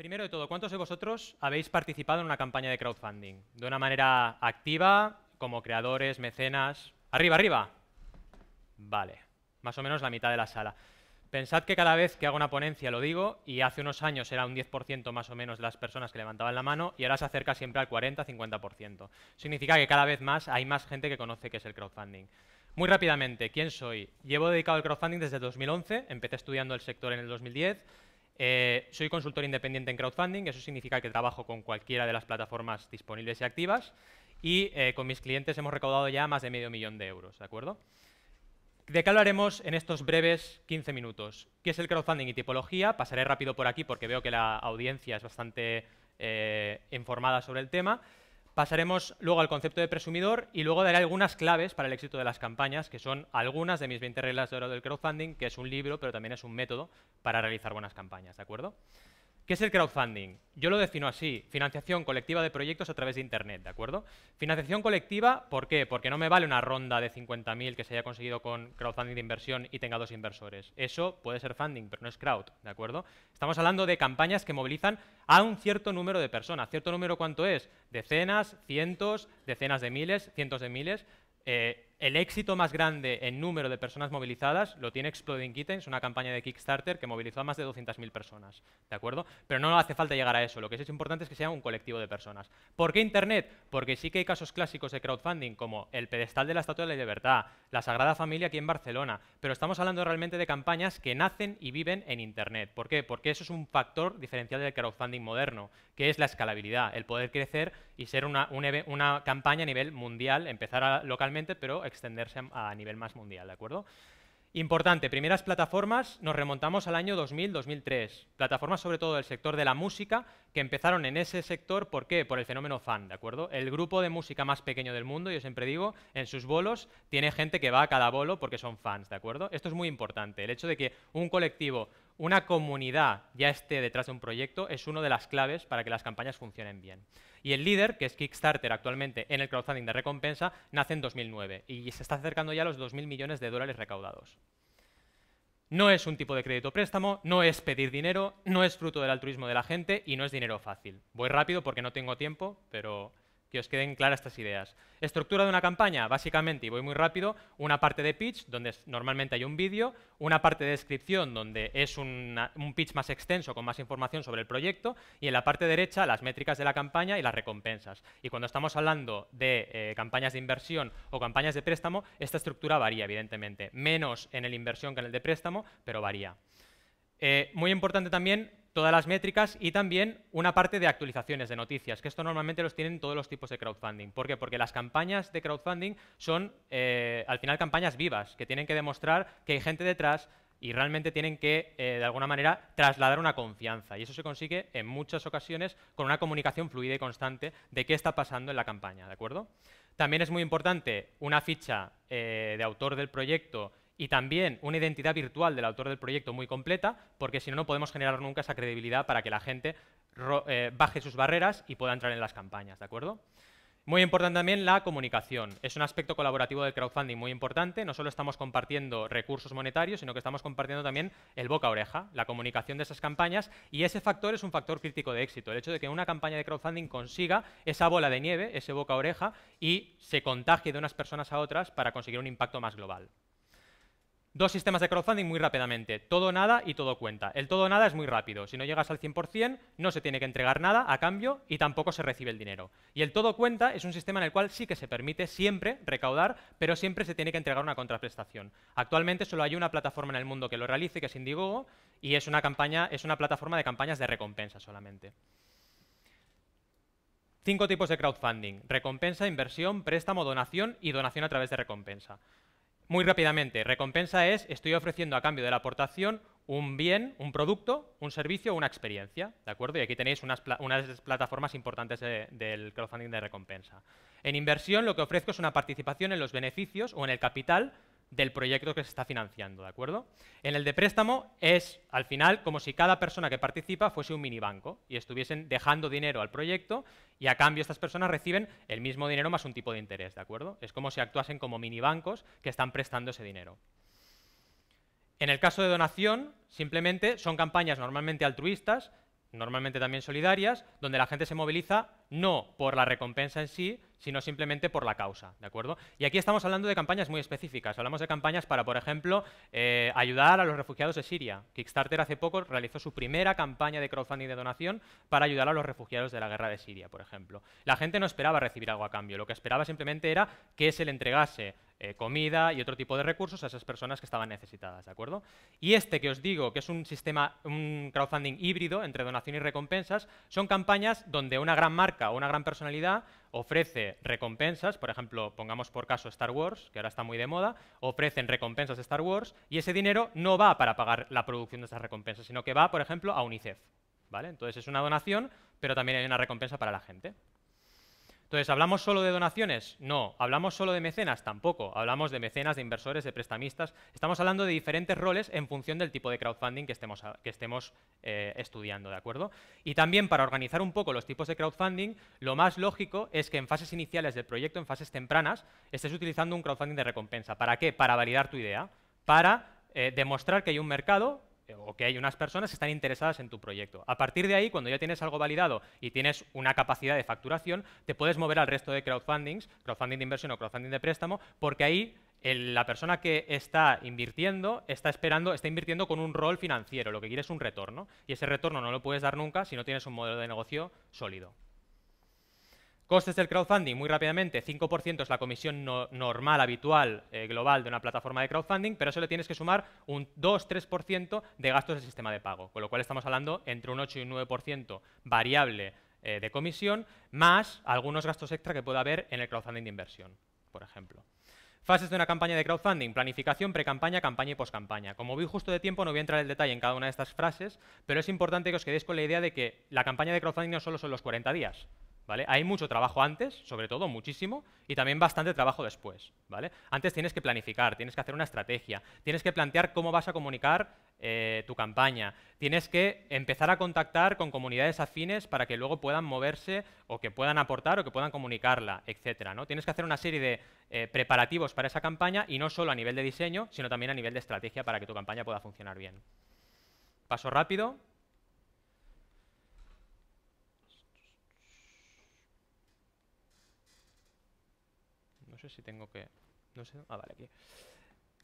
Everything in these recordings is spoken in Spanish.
Primero de todo, ¿cuántos de vosotros habéis participado en una campaña de crowdfunding? De una manera activa, como creadores, mecenas. Arriba, arriba. Vale, más o menos la mitad de la sala. Pensad que cada vez que hago una ponencia lo digo y hace unos años era un 10% más o menos de las personas que levantaban la mano y ahora se acerca siempre al 40-50%. Significa que cada vez más hay más gente que conoce qué es el crowdfunding. Muy rápidamente, ¿quién soy? Llevo dedicado al crowdfunding desde 2011, empecé estudiando el sector en el 2010 eh, soy consultor independiente en crowdfunding, eso significa que trabajo con cualquiera de las plataformas disponibles y activas y eh, con mis clientes hemos recaudado ya más de medio millón de euros, ¿de acuerdo? ¿De qué hablaremos en estos breves 15 minutos? ¿Qué es el crowdfunding y tipología? Pasaré rápido por aquí porque veo que la audiencia es bastante eh, informada sobre el tema. Pasaremos luego al concepto de presumidor y luego daré algunas claves para el éxito de las campañas, que son algunas de mis 20 reglas de oro del crowdfunding, que es un libro, pero también es un método para realizar buenas campañas, ¿de acuerdo? ¿Qué es el crowdfunding? Yo lo defino así, financiación colectiva de proyectos a través de Internet, ¿de acuerdo? Financiación colectiva, ¿por qué? Porque no me vale una ronda de 50.000 que se haya conseguido con crowdfunding de inversión y tenga dos inversores. Eso puede ser funding, pero no es crowd, ¿de acuerdo? Estamos hablando de campañas que movilizan a un cierto número de personas. ¿Cierto número cuánto es? Decenas, cientos, decenas de miles, cientos de miles. Eh, el éxito más grande en número de personas movilizadas lo tiene Exploding Kittens, una campaña de Kickstarter que movilizó a más de 200.000 personas, ¿de acuerdo? Pero no hace falta llegar a eso, lo que es importante es que sea un colectivo de personas. ¿Por qué Internet? Porque sí que hay casos clásicos de crowdfunding, como el pedestal de la Estatua de la Libertad, la Sagrada Familia aquí en Barcelona, pero estamos hablando realmente de campañas que nacen y viven en Internet. ¿Por qué? Porque eso es un factor diferencial del crowdfunding moderno, que es la escalabilidad, el poder crecer y ser una, campaña a nivel mundial, empezar localmente, pero extenderse a, nivel más mundial, ¿de acuerdo? Importante, primeras plataformas, nos remontamos al año 2000-2003. Plataformas sobre todo del sector de la música, que empezaron en ese sector, ¿por qué? Por el fenómeno fan, ¿de acuerdo? El grupo de música más pequeño del mundo, yo siempre digo, en sus bolos tiene gente que va a cada bolo porque son fans, ¿de acuerdo? Esto es muy importante, el hecho de que un colectivo una comunidad ya esté detrás de un proyecto es una de las claves para que las campañas funcionen bien. Y el líder, que es Kickstarter actualmente en el crowdfunding de recompensa, nace en 2009 y se está acercando ya a los 2.000 millones de dólares recaudados. No es un tipo de crédito préstamo, no es pedir dinero, no es fruto del altruismo de la gente y no es dinero fácil. Voy rápido porque no tengo tiempo, pero que os queden claras estas ideas. Estructura de una campaña, básicamente, y voy muy rápido, una parte de pitch, donde normalmente hay un vídeo, una parte de descripción, donde es un pitch más extenso, con más información sobre el proyecto, y en la parte derecha las métricas de la campaña y las recompensas. Y cuando estamos hablando de eh, campañas de inversión o campañas de préstamo, esta estructura varía, evidentemente, menos en el inversión que en el de préstamo, pero varía. Eh, muy importante también todas las métricas y también una parte de actualizaciones de noticias, que esto normalmente los tienen todos los tipos de crowdfunding. ¿Por qué? Porque las campañas de crowdfunding son, eh, al final, campañas vivas, que tienen que demostrar que hay gente detrás y realmente tienen que, eh, de alguna manera, trasladar una confianza. Y eso se consigue en muchas ocasiones con una comunicación fluida y constante de qué está pasando en la campaña, ¿de acuerdo? También es muy importante una ficha eh, de autor del proyecto y también una identidad virtual del autor del proyecto muy completa, porque si no, no podemos generar nunca esa credibilidad para que la gente eh, baje sus barreras y pueda entrar en las campañas, ¿de acuerdo? Muy importante también la comunicación. Es un aspecto colaborativo del crowdfunding muy importante. No solo estamos compartiendo recursos monetarios, sino que estamos compartiendo también el boca oreja, la comunicación de esas campañas. Y ese factor es un factor crítico de éxito. El hecho de que una campaña de crowdfunding consiga esa bola de nieve, ese boca oreja, y se contagie de unas personas a otras para conseguir un impacto más global. Dos sistemas de crowdfunding muy rápidamente, todo nada y todo cuenta. El todo nada es muy rápido, si no llegas al 100% no se tiene que entregar nada a cambio y tampoco se recibe el dinero. Y el todo cuenta es un sistema en el cual sí que se permite siempre recaudar, pero siempre se tiene que entregar una contraprestación. Actualmente solo hay una plataforma en el mundo que lo realice, que es Indiegogo, y es una, campaña, es una plataforma de campañas de recompensa solamente. Cinco tipos de crowdfunding, recompensa, inversión, préstamo, donación y donación a través de recompensa. Muy rápidamente, recompensa es, estoy ofreciendo a cambio de la aportación un bien, un producto, un servicio, o una experiencia, ¿de acuerdo? Y aquí tenéis unas, plataformas importantes del crowdfunding de recompensa. En inversión lo que ofrezco es una participación en los beneficios o en el capital del proyecto que se está financiando, ¿de acuerdo? En el de préstamo es, al final, como si cada persona que participa fuese un minibanco y estuviesen dejando dinero al proyecto y a cambio estas personas reciben el mismo dinero más un tipo de interés, ¿de acuerdo? Es como si actuasen como minibancos que están prestando ese dinero. En el caso de donación, simplemente son campañas normalmente altruistas, normalmente también solidarias, donde la gente se moviliza no por la recompensa en sí, sino simplemente por la causa, ¿de acuerdo? Y aquí estamos hablando de campañas muy específicas. Hablamos de campañas para, por ejemplo, eh, ayudar a los refugiados de Siria. Kickstarter hace poco realizó su primera campaña de crowdfunding de donación para ayudar a los refugiados de la guerra de Siria, por ejemplo. La gente no esperaba recibir algo a cambio, lo que esperaba simplemente era que se le entregase eh, comida y otro tipo de recursos a esas personas que estaban necesitadas, ¿de acuerdo? Y este que os digo, que es un sistema, un crowdfunding híbrido entre donación y recompensas, son campañas donde una gran marca o una gran personalidad ofrece recompensas, por ejemplo, pongamos por caso Star Wars, que ahora está muy de moda, ofrecen recompensas de Star Wars y ese dinero no va para pagar la producción de esas recompensas, sino que va, por ejemplo, a UNICEF. ¿vale? Entonces es una donación, pero también hay una recompensa para la gente. Entonces, ¿hablamos solo de donaciones? No. ¿Hablamos solo de mecenas? Tampoco. Hablamos de mecenas, de inversores, de prestamistas. Estamos hablando de diferentes roles en función del tipo de crowdfunding que estemos, que estemos eh, estudiando, ¿de acuerdo? Y también para organizar un poco los tipos de crowdfunding, lo más lógico es que en fases iniciales del proyecto, en fases tempranas, estés utilizando un crowdfunding de recompensa. ¿Para qué? Para validar tu idea, para eh, demostrar que hay un mercado eh, o que hay unas personas que están interesadas en tu proyecto. A partir de ahí, cuando ya tienes algo validado y tienes una capacidad de facturación, te puedes mover al resto de crowdfundings, crowdfunding de inversión o crowdfunding de préstamo, porque ahí eh, la persona que está invirtiendo está esperando, está invirtiendo con un rol financiero, lo que quiere es un retorno. Y ese retorno no lo puedes dar nunca si no tienes un modelo de negocio sólido. Costes del crowdfunding, muy rápidamente, 5% es la comisión normal, habitual, eh, global de una plataforma de crowdfunding, pero eso le tienes que sumar un 2-3% de gastos del sistema de pago, con lo cual estamos hablando entre un 8 y un 9% variable eh, de comisión, más algunos gastos extra que pueda haber en el crowdfunding de inversión, por ejemplo. Fases de una campaña de crowdfunding, planificación, precampaña, campaña y post-campaña. Como vi justo de tiempo, no voy a entrar en detalle en cada una de estas frases, pero es importante que os quedéis con la idea de que la campaña de crowdfunding no solo son los 40 días, hay mucho trabajo antes, sobre todo, muchísimo, y también bastante trabajo después, ¿vale? Antes tienes que planificar, tienes que hacer una estrategia, tienes que plantear cómo vas a comunicar eh, tu campaña, tienes que empezar a contactar con comunidades afines para que luego puedan moverse o que puedan aportar o que puedan comunicarla, etcétera, ¿no? Tienes que hacer una serie de eh, preparativos para esa campaña y no solo a nivel de diseño, sino también a nivel de estrategia para que tu campaña pueda funcionar bien. Paso rápido, sé si tengo que... No sé... Ah, vale, aquí.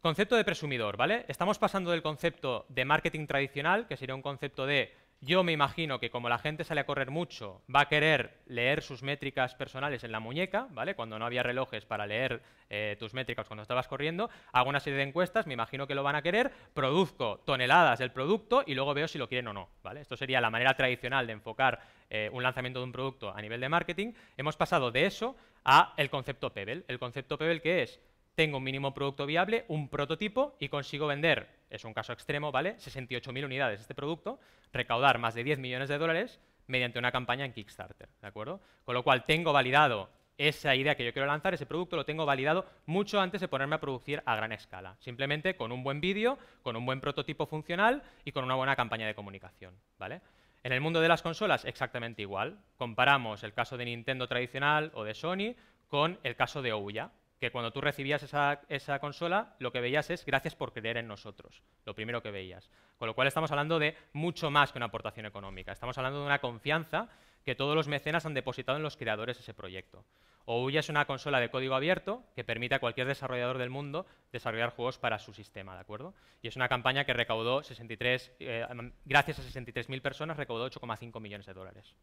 Concepto de presumidor, ¿vale? Estamos pasando del concepto de marketing tradicional, que sería un concepto de yo me imagino que como la gente sale a correr mucho, va a querer leer sus métricas personales en la muñeca, ¿vale? Cuando no había relojes para leer eh, tus métricas cuando estabas corriendo, hago una serie de encuestas, me imagino que lo van a querer, produzco toneladas del producto y luego veo si lo quieren o no, ¿vale? Esto sería la manera tradicional de enfocar eh, un lanzamiento de un producto a nivel de marketing, hemos pasado de eso a el concepto Pebble. El concepto Pebble que es, tengo un mínimo producto viable, un prototipo y consigo vender, es un caso extremo, ¿vale? 68.000 unidades de este producto, recaudar más de 10 millones de dólares mediante una campaña en Kickstarter, ¿de acuerdo? Con lo cual tengo validado esa idea que yo quiero lanzar, ese producto, lo tengo validado mucho antes de ponerme a producir a gran escala. Simplemente con un buen vídeo, con un buen prototipo funcional y con una buena campaña de comunicación. ¿vale? En el mundo de las consolas, exactamente igual. Comparamos el caso de Nintendo tradicional o de Sony con el caso de Ouya, que cuando tú recibías esa, consola, lo que veías es gracias por creer en nosotros, lo primero que veías. Con lo cual estamos hablando de mucho más que una aportación económica, estamos hablando de una confianza que todos los mecenas han depositado en los creadores de ese proyecto. OUya es una consola de código abierto que permite a cualquier desarrollador del mundo desarrollar juegos para su sistema, ¿de acuerdo? Y es una campaña que recaudó 63, eh, gracias a 63.000 personas, recaudó 8,5 millones de dólares.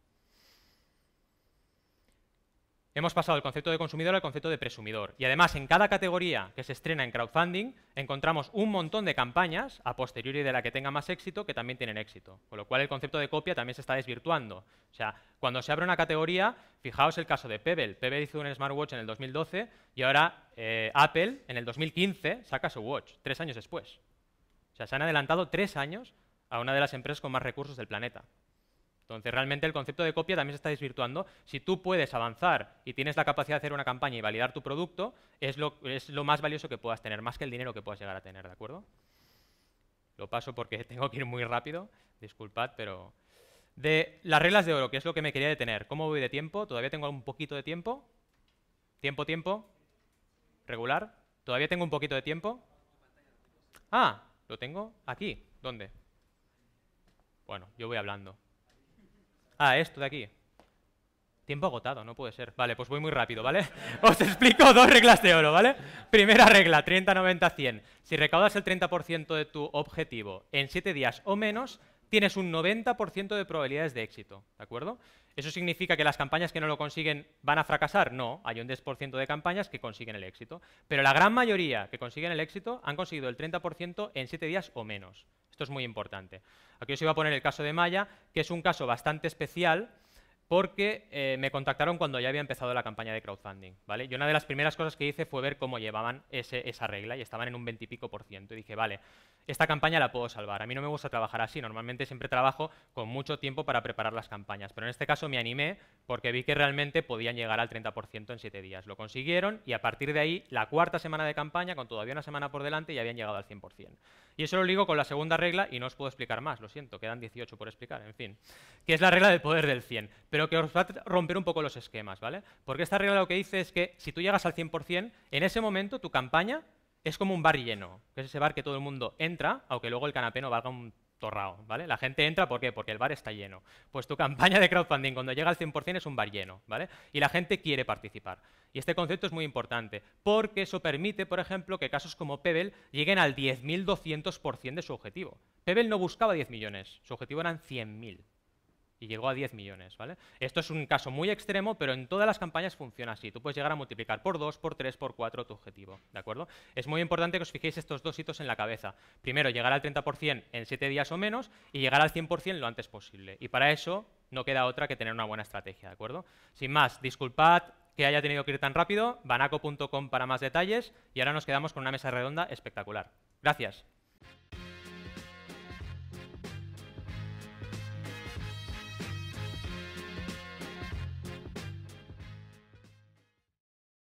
Hemos pasado del concepto de consumidor al concepto de presumidor. Y además, en cada categoría que se estrena en crowdfunding, encontramos un montón de campañas, a posteriori de la que tenga más éxito, que también tienen éxito. Con lo cual, el concepto de copia también se está desvirtuando. O sea, cuando se abre una categoría, fijaos el caso de Pebble. Pebble hizo un smartwatch en el 2012 y ahora eh, Apple, en el 2015, saca su watch, tres años después. O sea, se han adelantado tres años a una de las empresas con más recursos del planeta. Entonces, realmente el concepto de copia también se está desvirtuando. Si tú puedes avanzar y tienes la capacidad de hacer una campaña y validar tu producto, es lo, es lo más valioso que puedas tener, más que el dinero que puedas llegar a tener, ¿de acuerdo? Lo paso porque tengo que ir muy rápido, disculpad, pero... De las reglas de oro, que es lo que me quería detener. ¿Cómo voy de tiempo? Todavía tengo un poquito de tiempo. Tiempo, tiempo. Regular. Todavía tengo un poquito de tiempo. Ah, lo tengo aquí. ¿Dónde? Bueno, yo voy hablando. Ah, esto de aquí. Tiempo agotado, no puede ser. Vale, pues voy muy rápido, ¿vale? Os explico dos reglas de oro, ¿vale? Primera regla, 30-90-100. Si recaudas el 30% de tu objetivo en 7 días o menos, tienes un 90% de probabilidades de éxito, ¿de acuerdo? ¿Eso significa que las campañas que no lo consiguen van a fracasar? No, hay un 10% de campañas que consiguen el éxito. Pero la gran mayoría que consiguen el éxito han conseguido el 30% en 7 días o menos. Esto es muy importante. Aquí os iba a poner el caso de Maya, que es un caso bastante especial porque eh, me contactaron cuando ya había empezado la campaña de crowdfunding. ¿vale? Y una de las primeras cosas que hice fue ver cómo llevaban esa regla y estaban en un 20 y pico por ciento. Y dije, vale, esta campaña la puedo salvar. A mí no me gusta trabajar así. Normalmente siempre trabajo con mucho tiempo para preparar las campañas. Pero en este caso me animé porque vi que realmente podían llegar al 30% en siete días. Lo consiguieron y a partir de ahí, la cuarta semana de campaña, con todavía una semana por delante, ya habían llegado al 100%. Y eso lo ligo con la segunda regla y no os puedo explicar más, lo siento, quedan 18 por explicar, en fin. Que es la regla del poder del 100. Lo que os va a romper un poco los esquemas, ¿vale? Porque esta regla lo que dice es que si tú llegas al 100%, en ese momento tu campaña es como un bar lleno, que es ese bar que todo el mundo entra, aunque luego el canapé no valga un torrao, ¿vale? La gente entra, ¿por qué? Porque el bar está lleno. Pues tu campaña de crowdfunding cuando llega al 100% es un bar lleno, ¿vale? Y la gente quiere participar. Y este concepto es muy importante, porque eso permite, por ejemplo, que casos como Pebble lleguen al 10.200% de su objetivo. Pebble no buscaba 10 millones, su objetivo eran 100.000, y llegó a 10 millones. ¿vale? Esto es un caso muy extremo, pero en todas las campañas funciona así. Tú puedes llegar a multiplicar por 2, por 3, por 4 tu objetivo. ¿de acuerdo? Es muy importante que os fijéis estos dos hitos en la cabeza. Primero, llegar al 30% en 7 días o menos y llegar al 100% lo antes posible. Y para eso no queda otra que tener una buena estrategia. ¿de acuerdo? Sin más, disculpad que haya tenido que ir tan rápido, banaco.com para más detalles y ahora nos quedamos con una mesa redonda espectacular. Gracias.